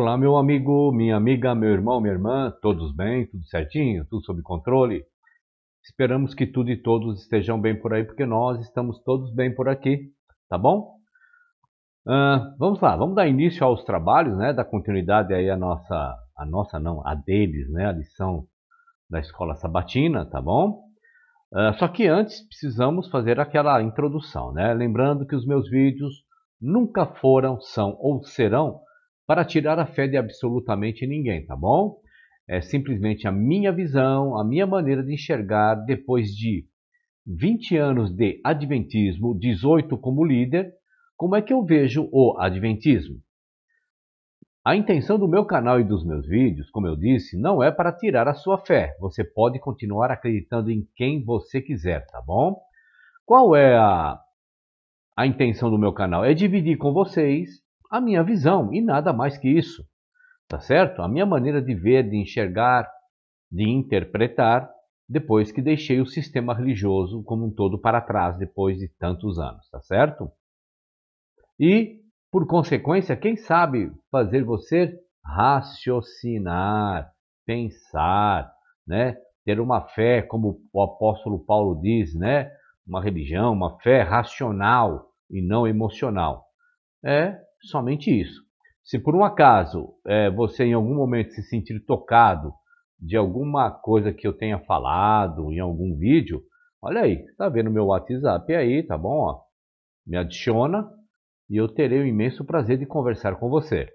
Olá, meu amigo, minha amiga, meu irmão, minha irmã, todos bem, tudo certinho, tudo sob controle? Esperamos que tudo e todos estejam bem por aí, porque nós estamos todos bem por aqui, tá bom? Uh, vamos lá, vamos dar início aos trabalhos, né? Dar continuidade aí à nossa, a nossa não, a deles, né? A lição da escola sabatina, tá bom? Uh, só que antes precisamos fazer aquela introdução, né? Lembrando que os meus vídeos nunca foram, são ou serão para tirar a fé de absolutamente ninguém, tá bom? É simplesmente a minha visão, a minha maneira de enxergar depois de 20 anos de adventismo, 18 como líder, como é que eu vejo o adventismo? A intenção do meu canal e dos meus vídeos, como eu disse, não é para tirar a sua fé. Você pode continuar acreditando em quem você quiser, tá bom? Qual é a, a intenção do meu canal? É dividir com vocês a minha visão e nada mais que isso. Tá certo? A minha maneira de ver, de enxergar, de interpretar, depois que deixei o sistema religioso como um todo para trás depois de tantos anos, tá certo? E, por consequência, quem sabe fazer você raciocinar, pensar, né? Ter uma fé, como o apóstolo Paulo diz, né? Uma religião, uma fé racional e não emocional. É somente isso. Se por um acaso é, você em algum momento se sentir tocado de alguma coisa que eu tenha falado em algum vídeo, olha aí, tá vendo meu WhatsApp aí, tá bom? Ó, me adiciona e eu terei o imenso prazer de conversar com você.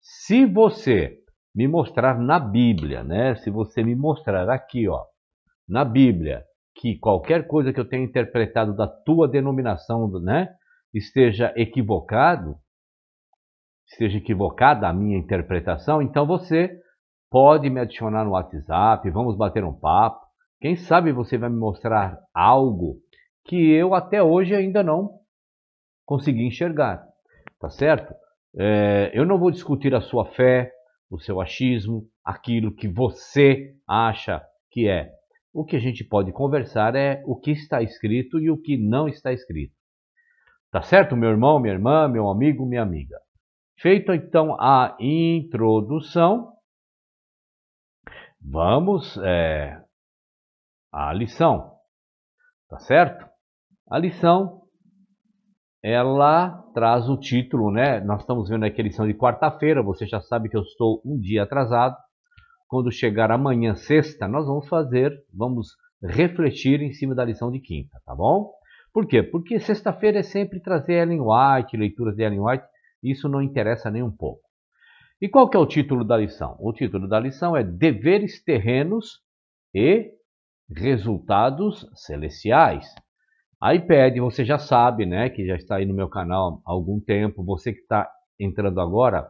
Se você me mostrar na Bíblia, né? Se você me mostrar aqui, ó, na Bíblia, que qualquer coisa que eu tenha interpretado da tua denominação, né, esteja equivocado, esteja equivocada a minha interpretação, então você pode me adicionar no WhatsApp, vamos bater um papo. Quem sabe você vai me mostrar algo que eu até hoje ainda não consegui enxergar, tá certo? É, eu não vou discutir a sua fé, o seu achismo, aquilo que você acha que é. O que a gente pode conversar é o que está escrito e o que não está escrito. Tá certo, meu irmão, minha irmã, meu amigo, minha amiga? Feita então a introdução, vamos é, à lição, tá certo? A lição, ela traz o título, né? Nós estamos vendo aqui a lição de quarta-feira, você já sabe que eu estou um dia atrasado. Quando chegar amanhã, sexta, nós vamos fazer, vamos refletir em cima da lição de quinta, tá bom? Por quê? Porque sexta-feira é sempre trazer Ellen White, leituras de Ellen White, isso não interessa nem um pouco. E qual que é o título da lição? O título da lição é Deveres terrenos e resultados celestiais. Aí pede, você já sabe, né, que já está aí no meu canal há algum tempo, você que está entrando agora,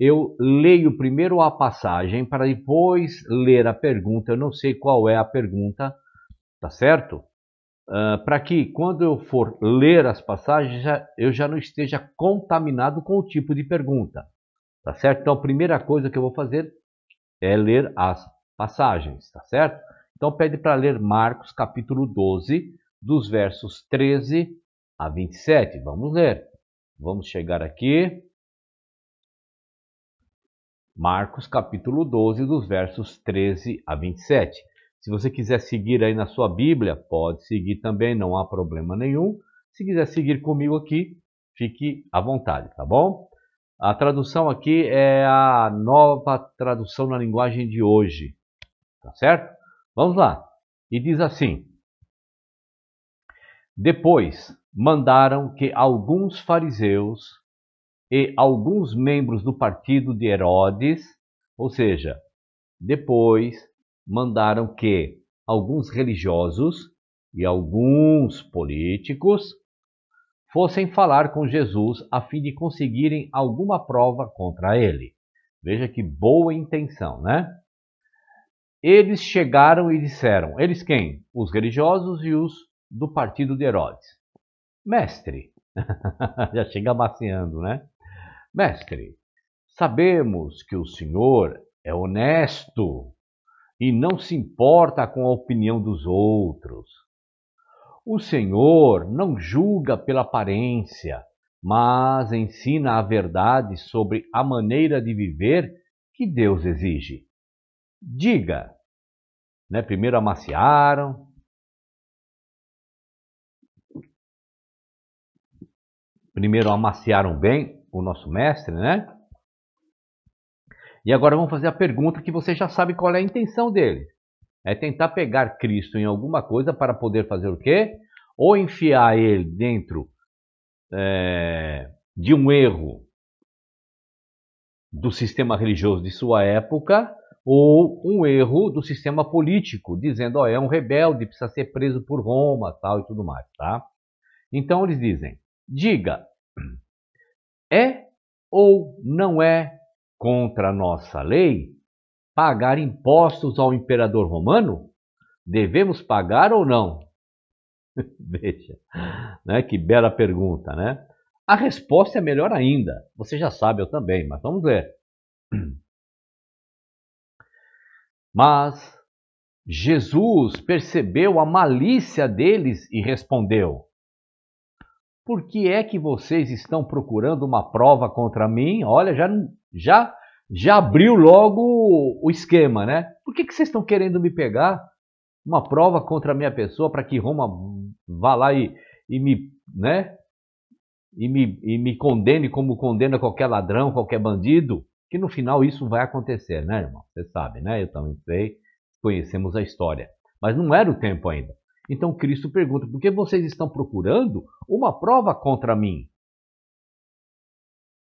eu leio primeiro a passagem para depois ler a pergunta. Eu não sei qual é a pergunta, tá certo? Ah, para que quando eu for ler as passagens já, eu já não esteja contaminado com o tipo de pergunta. Tá certo? Então, a primeira coisa que eu vou fazer é ler as passagens, tá certo? Então, pede para ler Marcos capítulo 12, dos versos 13 a 27. Vamos ler. Vamos chegar aqui. Marcos capítulo 12, dos versos 13 a 27. Se você quiser seguir aí na sua Bíblia, pode seguir também, não há problema nenhum. Se quiser seguir comigo aqui, fique à vontade, tá bom? A tradução aqui é a nova tradução na linguagem de hoje, tá certo? Vamos lá. E diz assim: Depois mandaram que alguns fariseus e alguns membros do partido de Herodes, ou seja, depois mandaram que alguns religiosos e alguns políticos fossem falar com Jesus a fim de conseguirem alguma prova contra ele. Veja que boa intenção, né? Eles chegaram e disseram: Eles quem? Os religiosos e os do partido de Herodes. Mestre, já chega baciando, né? Mestre, sabemos que o senhor é honesto e não se importa com a opinião dos outros. O Senhor não julga pela aparência, mas ensina a verdade sobre a maneira de viver que Deus exige. Diga, né? Primeiro amaciaram, primeiro amaciaram bem o nosso mestre, né? E agora vamos fazer a pergunta que você já sabe qual é a intenção dele. É tentar pegar Cristo em alguma coisa para poder fazer o quê? Ou enfiar ele dentro é, de um erro do sistema religioso de sua época, ou um erro do sistema político, dizendo, ó, oh, é um rebelde, precisa ser preso por Roma, tal e tudo mais, tá? Então eles dizem, diga, é ou não é contra a nossa lei, pagar impostos ao imperador romano? Devemos pagar ou não? Veja, né? que bela pergunta, né? A resposta é melhor ainda. Você já sabe, eu também, mas vamos ver. Mas Jesus percebeu a malícia deles e respondeu: Por que é que vocês estão procurando uma prova contra mim? Olha, já não já já abriu logo o esquema, né? Por que, que vocês estão querendo me pegar? Uma prova contra a minha pessoa para que Roma vá lá e, e me, né? E me, e me condene como condena qualquer ladrão, qualquer bandido. Que no final isso vai acontecer, né, irmão? Você sabe, né? Eu também sei, conhecemos a história. Mas não era o tempo ainda. Então Cristo pergunta: por que vocês estão procurando uma prova contra mim?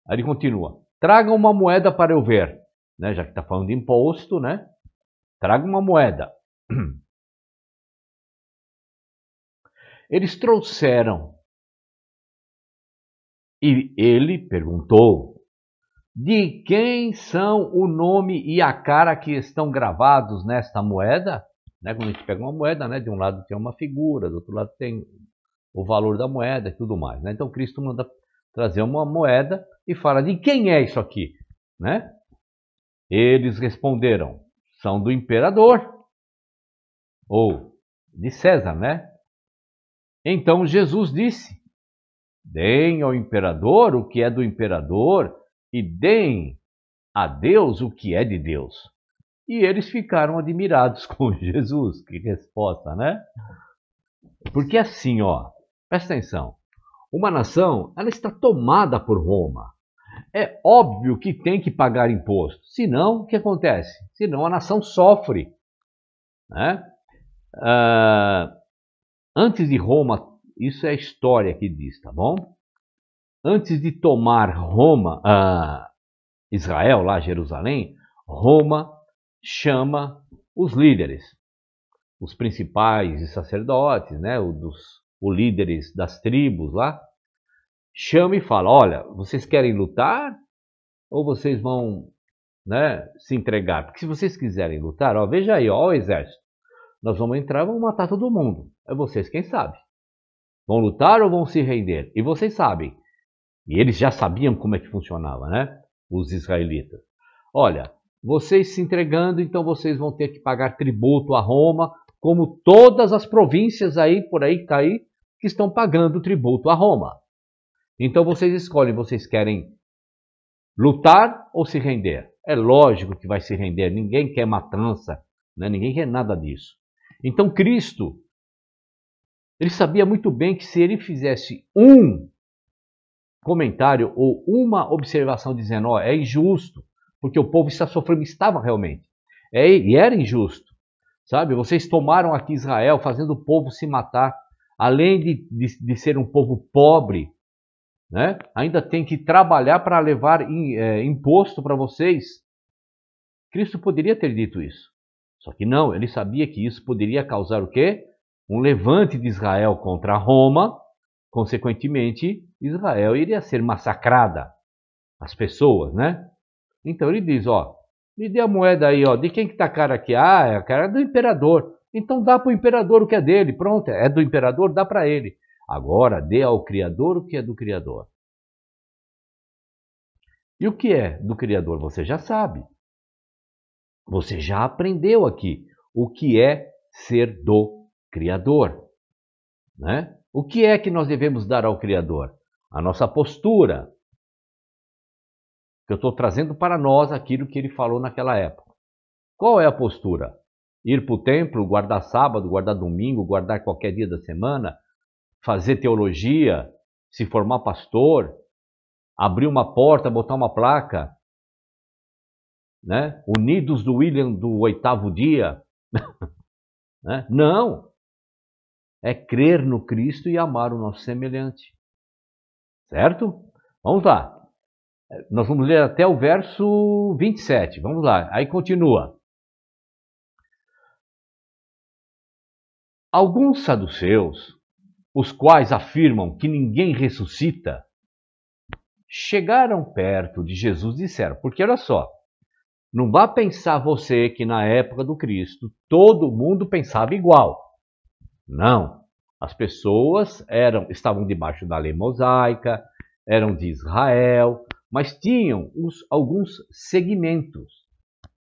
Aí ele continua: Traga uma moeda para eu ver. Né? Já que está falando de imposto, né? Traga uma moeda. Eles trouxeram. E ele perguntou: De quem são o nome e a cara que estão gravados nesta moeda? Né? Quando a gente pega uma moeda, né? de um lado tem uma figura, do outro lado tem o valor da moeda e tudo mais. Né? Então Cristo manda trazer uma moeda e fala: De quem é isso aqui? Né? Eles responderam: São do imperador ou de César, né? Então Jesus disse: Deem ao imperador o que é do imperador e deem a Deus o que é de Deus. E eles ficaram admirados com Jesus. Que resposta, né? Porque assim, ó, presta atenção. Uma nação, ela está tomada por Roma. É óbvio que tem que pagar imposto. Senão, o que acontece? Senão a nação sofre. Né? Uh, antes de Roma, isso é a história que diz, tá bom? Antes de tomar Roma, uh, Israel, lá Jerusalém, Roma chama os líderes, os principais e sacerdotes, né? O, dos, os líderes das tribos lá, chama e fala: olha, vocês querem lutar ou vocês vão né, se entregar? Porque se vocês quiserem lutar, ó, veja aí, ó, o exército. Nós vamos entrar e vamos matar todo mundo. É vocês quem sabe. Vão lutar ou vão se render? E vocês sabem. E eles já sabiam como é que funcionava, né? Os israelitas. Olha, vocês se entregando, então vocês vão ter que pagar tributo a Roma, como todas as províncias aí por aí que tá aí, que estão pagando tributo a Roma. Então vocês escolhem, vocês querem lutar ou se render. É lógico que vai se render, ninguém quer matança, né? ninguém quer nada disso. Então Cristo, ele sabia muito bem que se ele fizesse um comentário ou uma observação dizendo, ó, oh, é injusto, porque o povo está sofrendo, estava realmente, é, e era injusto, sabe? Vocês tomaram aqui Israel, fazendo o povo se matar, além de, de, de ser um povo pobre, né? ainda tem que trabalhar para levar in, é, imposto para vocês. Cristo poderia ter dito isso. Só que não, ele sabia que isso poderia causar o quê? Um levante de Israel contra Roma, consequentemente, Israel iria ser massacrada, as pessoas, né? Então ele diz, ó, me dê a moeda aí, ó, de quem que tá a cara aqui? Ah, é a cara do imperador. Então dá para o imperador o que é dele, pronto, é do imperador, dá para ele. Agora dê ao Criador o que é do Criador. E o que é do Criador você já sabe. Você já aprendeu aqui o que é ser do Criador. Né? O que é que nós devemos dar ao Criador? A nossa postura. Eu estou trazendo para nós aquilo que ele falou naquela época. Qual é a postura? Ir para o templo, guardar sábado, guardar domingo, guardar qualquer dia da semana, fazer teologia, se formar pastor, abrir uma porta, botar uma placa, né? Unidos do William do oitavo dia. né? Não! É crer no Cristo e amar o nosso semelhante. Certo? Vamos lá. Nós vamos ler até o verso 27. Vamos lá. Aí continua. Alguns saduceus os quais afirmam que ninguém ressuscita, chegaram perto de Jesus e disseram: Porque olha só, não vá pensar você que na época do Cristo todo mundo pensava igual. Não. As pessoas eram estavam debaixo da lei mosaica, eram de Israel, mas tinham alguns segmentos.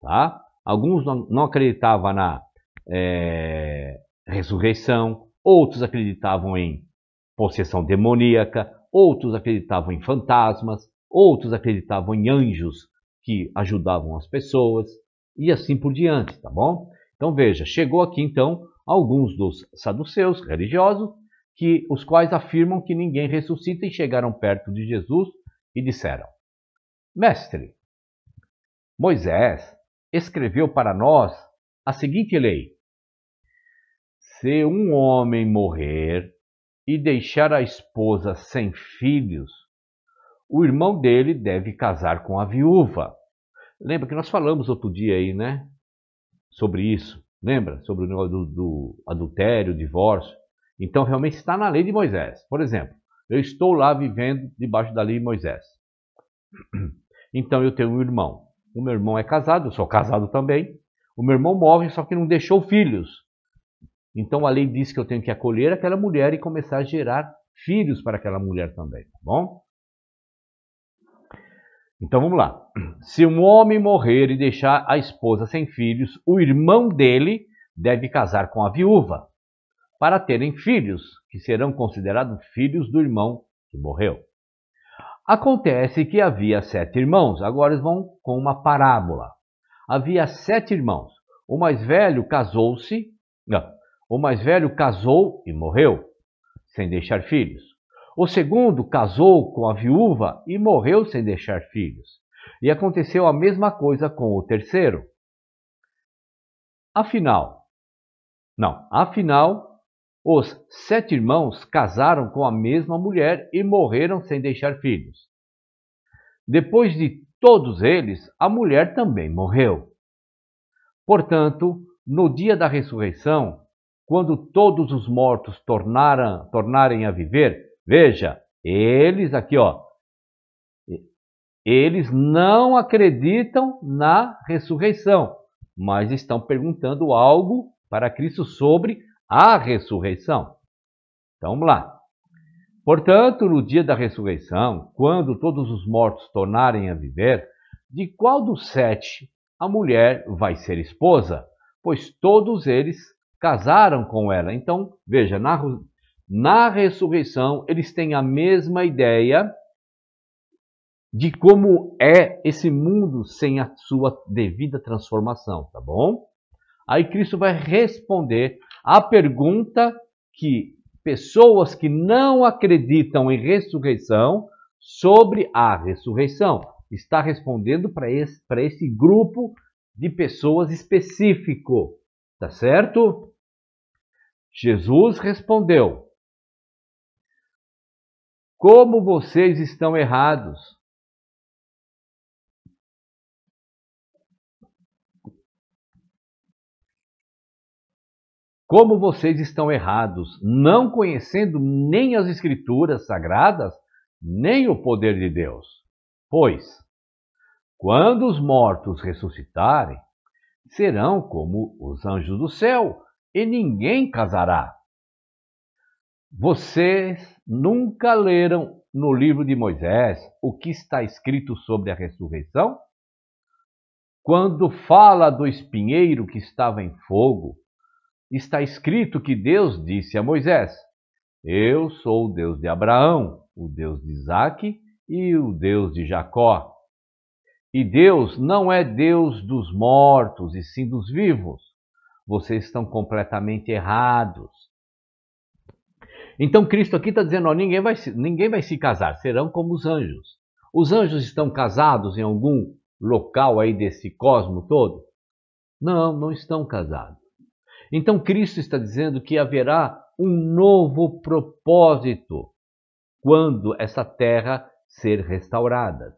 Tá? Alguns não, não acreditavam na é, ressurreição, outros acreditavam em possessão demoníaca, outros acreditavam em fantasmas, outros acreditavam em anjos que ajudavam as pessoas e assim por diante, tá bom? Então veja, chegou aqui então alguns dos saduceus religiosos, que os quais afirmam que ninguém ressuscita e chegaram perto de Jesus e disseram: Mestre, Moisés escreveu para nós a seguinte lei: se um homem morrer e deixar a esposa sem filhos, o irmão dele deve casar com a viúva. Lembra que nós falamos outro dia aí, né? Sobre isso. Lembra? Sobre o negócio do, do adultério, divórcio. Então, realmente está na lei de Moisés. Por exemplo, eu estou lá vivendo debaixo da lei de Moisés. Então, eu tenho um irmão. O meu irmão é casado, eu sou casado também. O meu irmão morre, só que não deixou filhos. Então a lei diz que eu tenho que acolher aquela mulher e começar a gerar filhos para aquela mulher também, tá bom? Então vamos lá. Se um homem morrer e deixar a esposa sem filhos, o irmão dele deve casar com a viúva para terem filhos, que serão considerados filhos do irmão que morreu. Acontece que havia sete irmãos. Agora eles vão com uma parábola. Havia sete irmãos. O mais velho casou-se. Não, o mais velho casou e morreu, sem deixar filhos. O segundo casou com a viúva e morreu sem deixar filhos. E aconteceu a mesma coisa com o terceiro. Afinal, não, afinal, os sete irmãos casaram com a mesma mulher e morreram sem deixar filhos. Depois de todos eles, a mulher também morreu. Portanto, no dia da ressurreição, quando todos os mortos tornaram, tornarem a viver, veja, eles aqui, ó, eles não acreditam na ressurreição, mas estão perguntando algo para Cristo sobre a ressurreição. Então, vamos lá. Portanto, no dia da ressurreição, quando todos os mortos tornarem a viver, de qual dos sete a mulher vai ser esposa? Pois todos eles casaram com ela. Então, veja, na, na ressurreição eles têm a mesma ideia de como é esse mundo sem a sua devida transformação, tá bom? Aí Cristo vai responder a pergunta que pessoas que não acreditam em ressurreição sobre a ressurreição. Está respondendo para esse, esse grupo de pessoas específico. Tá certo? Jesus respondeu: Como vocês estão errados. Como vocês estão errados, não conhecendo nem as Escrituras sagradas, nem o poder de Deus. Pois, quando os mortos ressuscitarem, serão como os anjos do céu, e ninguém casará. Vocês nunca leram no livro de Moisés o que está escrito sobre a ressurreição? Quando fala do espinheiro que estava em fogo, está escrito que Deus disse a Moisés: Eu sou o Deus de Abraão, o Deus de Isaque e o Deus de Jacó. E Deus não é Deus dos mortos, e sim dos vivos. Vocês estão completamente errados. Então Cristo aqui está dizendo: ó, ninguém, vai se, ninguém vai se casar, serão como os anjos. Os anjos estão casados em algum local aí desse cosmo todo? Não, não estão casados. Então Cristo está dizendo que haverá um novo propósito quando essa terra ser restaurada.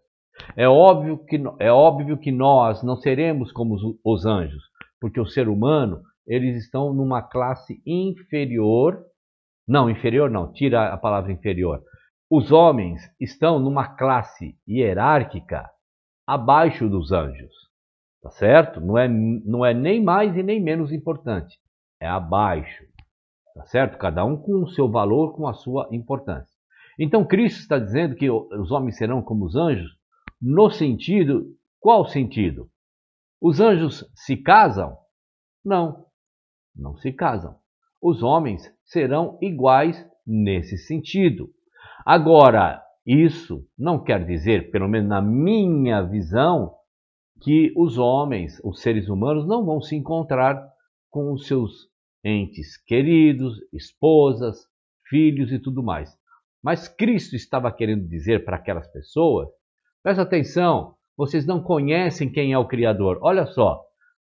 É óbvio que, é óbvio que nós não seremos como os anjos, porque o ser humano, eles estão numa classe inferior. Não, inferior não, tira a palavra inferior. Os homens estão numa classe hierárquica abaixo dos anjos. Tá certo? Não é, não é nem mais e nem menos importante. É abaixo. Tá certo? Cada um com o seu valor, com a sua importância. Então Cristo está dizendo que os homens serão como os anjos, no sentido, qual sentido? Os anjos se casam? Não, não se casam. Os homens serão iguais nesse sentido. Agora, isso não quer dizer, pelo menos na minha visão, que os homens, os seres humanos, não vão se encontrar com os seus entes queridos, esposas, filhos e tudo mais. Mas Cristo estava querendo dizer para aquelas pessoas Presta atenção, vocês não conhecem quem é o Criador. Olha só,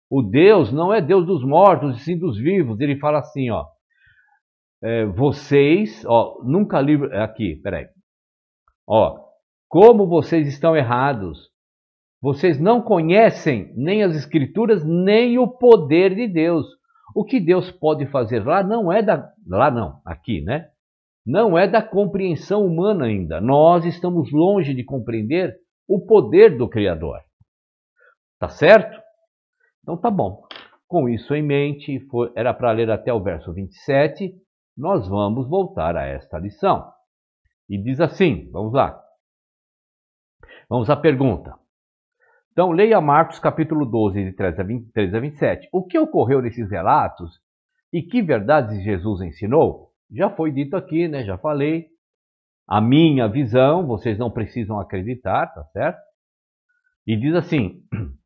o Deus não é Deus dos mortos, e sim dos vivos. Ele fala assim, ó. É, vocês, ó, nunca livro. É, aqui, peraí. Ó, como vocês estão errados. Vocês não conhecem nem as Escrituras, nem o poder de Deus. O que Deus pode fazer lá não é da. Lá não, aqui, né? Não é da compreensão humana ainda. Nós estamos longe de compreender o poder do Criador. Tá certo? Então tá bom. Com isso em mente, era para ler até o verso 27, nós vamos voltar a esta lição. E diz assim: vamos lá. Vamos à pergunta. Então, leia Marcos capítulo 12, de 13 a, 13 a 27. O que ocorreu nesses relatos e que verdades Jesus ensinou? Já foi dito aqui, né? já falei a minha visão, vocês não precisam acreditar, tá certo? E diz assim: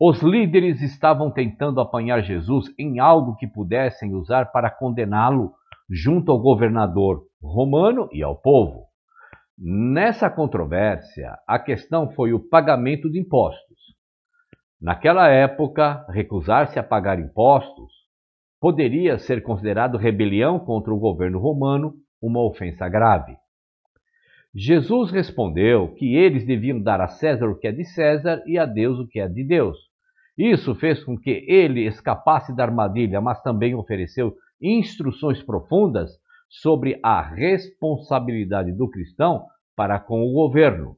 Os líderes estavam tentando apanhar Jesus em algo que pudessem usar para condená-lo junto ao governador romano e ao povo. Nessa controvérsia, a questão foi o pagamento de impostos. Naquela época, recusar-se a pagar impostos poderia ser considerado rebelião contra o governo romano, uma ofensa grave. Jesus respondeu que eles deviam dar a César o que é de César e a Deus o que é de Deus. Isso fez com que ele escapasse da armadilha, mas também ofereceu instruções profundas sobre a responsabilidade do cristão para com o governo.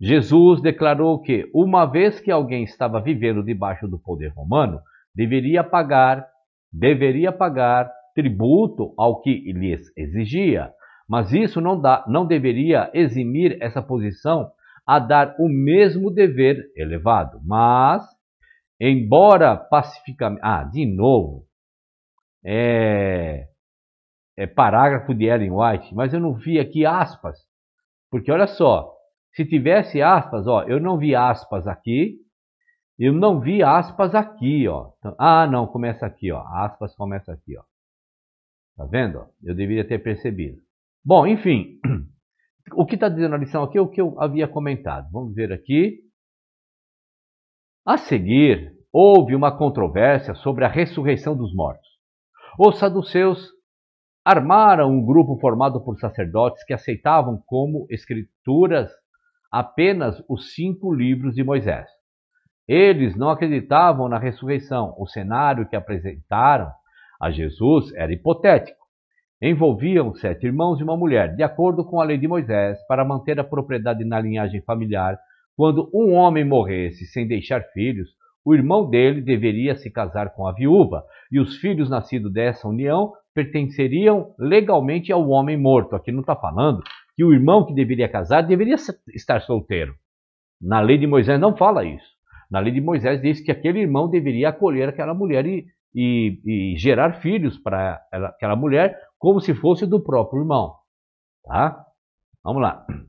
Jesus declarou que, uma vez que alguém estava vivendo debaixo do poder romano, deveria pagar, deveria pagar tributo ao que lhes exigia. Mas isso não, dá, não deveria eximir essa posição a dar o mesmo dever elevado. Mas, embora pacificamente. Ah, de novo. É, é parágrafo de Ellen White, mas eu não vi aqui aspas. Porque olha só, se tivesse aspas, ó, eu não vi aspas aqui, eu não vi aspas aqui, ó. Então, ah, não, começa aqui, ó. Aspas começa aqui, ó. Tá vendo? Eu deveria ter percebido. Bom, enfim, o que está dizendo a lição aqui é o que eu havia comentado. Vamos ver aqui. A seguir, houve uma controvérsia sobre a ressurreição dos mortos. Os saduceus armaram um grupo formado por sacerdotes que aceitavam como escrituras apenas os cinco livros de Moisés. Eles não acreditavam na ressurreição. O cenário que apresentaram a Jesus era hipotético. Envolviam sete irmãos e uma mulher, de acordo com a lei de Moisés, para manter a propriedade na linhagem familiar. Quando um homem morresse sem deixar filhos, o irmão dele deveria se casar com a viúva, e os filhos nascidos dessa união pertenceriam legalmente ao homem morto. Aqui não está falando que o irmão que deveria casar deveria estar solteiro. Na lei de Moisés não fala isso. Na lei de Moisés diz que aquele irmão deveria acolher aquela mulher e e, e gerar filhos para aquela mulher, como se fosse do próprio irmão. Tá? Vamos lá. Deixa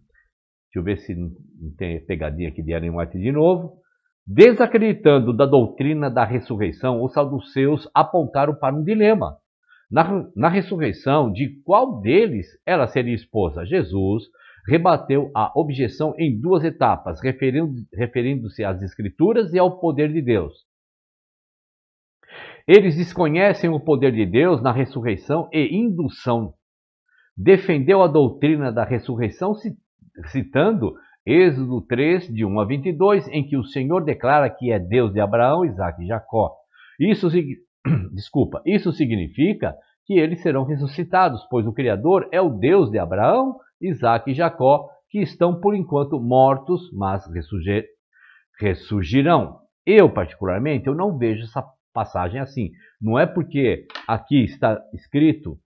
eu ver se não tem pegadinha aqui de Ellen White de novo. Desacreditando da doutrina da ressurreição, os saduceus apontaram para um dilema. Na, na ressurreição, de qual deles ela seria esposa? Jesus rebateu a objeção em duas etapas, referindo-se às Escrituras e ao poder de Deus. Eles desconhecem o poder de Deus na ressurreição e indução. Defendeu a doutrina da ressurreição citando Êxodo 3, de 1 a 22, em que o Senhor declara que é Deus de Abraão, Isaac e Jacó. Isso, desculpa, isso significa que eles serão ressuscitados, pois o Criador é o Deus de Abraão, Isaac e Jacó, que estão por enquanto mortos, mas ressurgirão. Eu, particularmente, eu não vejo essa passagem é assim. Não é porque aqui está escrito,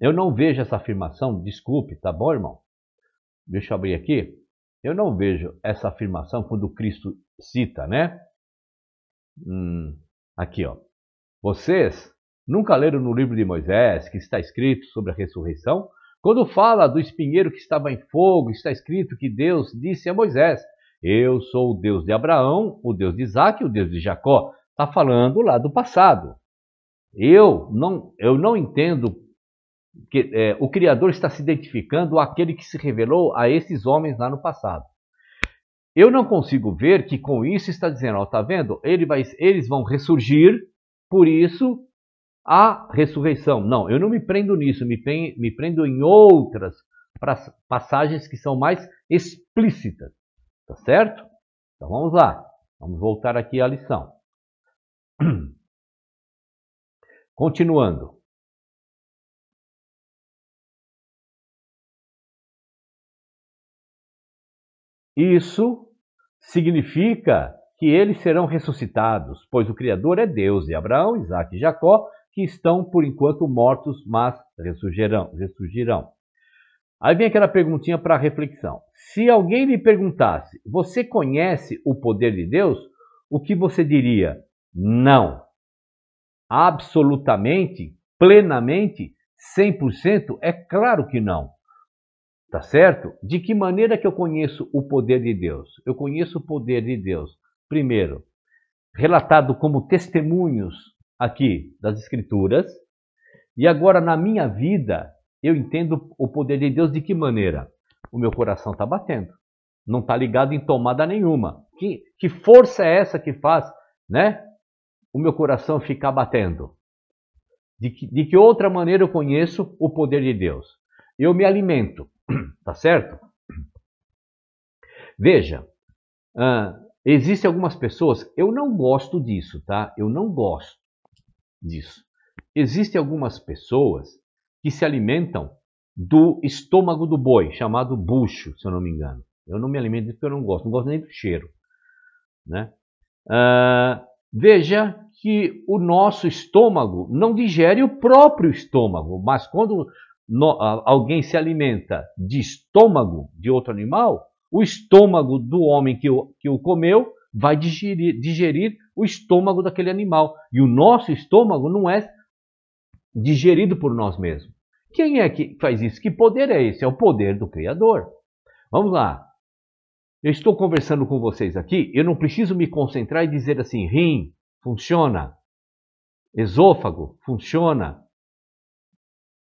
eu não vejo essa afirmação, desculpe, tá bom, irmão? Deixa eu abrir aqui. Eu não vejo essa afirmação quando Cristo cita, né? Hum, aqui, ó. Vocês nunca leram no livro de Moisés que está escrito sobre a ressurreição? Quando fala do espinheiro que estava em fogo, está escrito que Deus disse a Moisés: Eu sou o Deus de Abraão, o Deus de Isaac e o Deus de Jacó está falando lá do passado. Eu não, eu não entendo que é, o Criador está se identificando aquele que se revelou a esses homens lá no passado. Eu não consigo ver que com isso está dizendo, ó, tá vendo? Ele vai, eles vão ressurgir, por isso a ressurreição. Não, eu não me prendo nisso, me, me prendo em outras passagens que são mais explícitas, tá certo? Então vamos lá, vamos voltar aqui à lição. Continuando. Isso significa que eles serão ressuscitados, pois o Criador é Deus, e Abraão, Isaac e Jacó, que estão por enquanto mortos, mas ressurgirão. ressurgirão. Aí vem aquela perguntinha para reflexão. Se alguém lhe perguntasse, você conhece o poder de Deus? O que você diria? Não. Absolutamente, plenamente, 100%? É claro que não. Tá certo? De que maneira que eu conheço o poder de Deus? Eu conheço o poder de Deus, primeiro, relatado como testemunhos aqui das Escrituras, e agora na minha vida eu entendo o poder de Deus de que maneira? O meu coração está batendo, não está ligado em tomada nenhuma. Que, que força é essa que faz, né? o meu coração ficar batendo. De que, de que outra maneira eu conheço o poder de Deus? Eu me alimento, tá certo? Veja, uh, existem algumas pessoas, eu não gosto disso, tá? Eu não gosto disso. Existem algumas pessoas que se alimentam do estômago do boi, chamado bucho, se eu não me engano. Eu não me alimento disso porque eu não gosto, não gosto nem do cheiro. Né? Uh, Veja que o nosso estômago não digere o próprio estômago, mas quando no, alguém se alimenta de estômago de outro animal, o estômago do homem que o, que o comeu vai digerir, digerir o estômago daquele animal. E o nosso estômago não é digerido por nós mesmos. Quem é que faz isso? Que poder é esse? É o poder do Criador. Vamos lá. Eu estou conversando com vocês aqui, eu não preciso me concentrar e dizer assim: rim, funciona. Esôfago, funciona.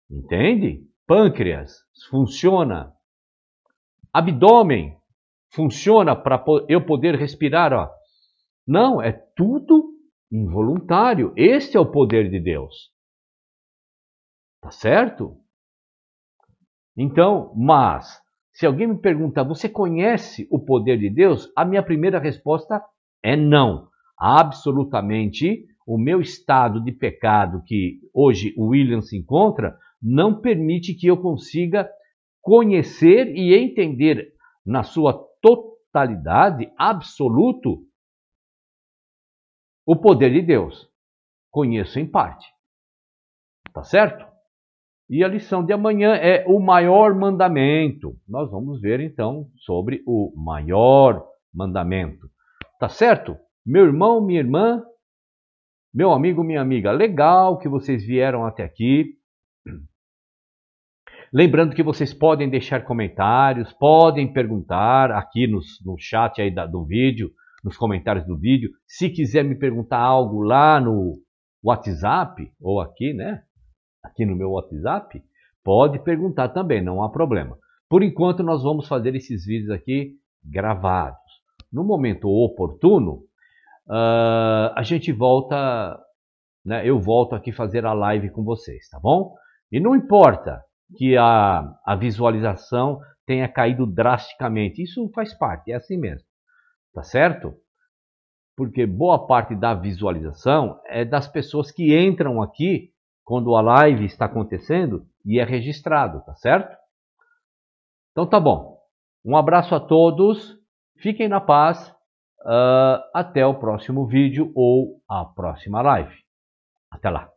Entende? Pâncreas, funciona. Abdômen, funciona para eu poder respirar. Ó. Não, é tudo involuntário. Este é o poder de Deus. Tá certo? Então, mas se alguém me pergunta, você conhece o poder de Deus? A minha primeira resposta é não. Absolutamente, o meu estado de pecado que hoje o William se encontra não permite que eu consiga conhecer e entender na sua totalidade, absoluto, o poder de Deus. Conheço em parte. Tá certo? E a lição de amanhã é o maior mandamento. Nós vamos ver então sobre o maior mandamento. Tá certo? Meu irmão, minha irmã, meu amigo, minha amiga, legal que vocês vieram até aqui. Lembrando que vocês podem deixar comentários, podem perguntar aqui nos, no chat aí da, do vídeo, nos comentários do vídeo. Se quiser me perguntar algo lá no WhatsApp ou aqui, né? aqui no meu WhatsApp, pode perguntar também, não há problema. Por enquanto, nós vamos fazer esses vídeos aqui gravados. No momento oportuno, uh, a gente volta, né, eu volto aqui fazer a live com vocês, tá bom? E não importa que a, a visualização tenha caído drasticamente, isso faz parte, é assim mesmo, tá certo? Porque boa parte da visualização é das pessoas que entram aqui quando a live está acontecendo e é registrado, tá certo? Então tá bom. Um abraço a todos, fiquem na paz, uh, até o próximo vídeo ou a próxima live. Até lá!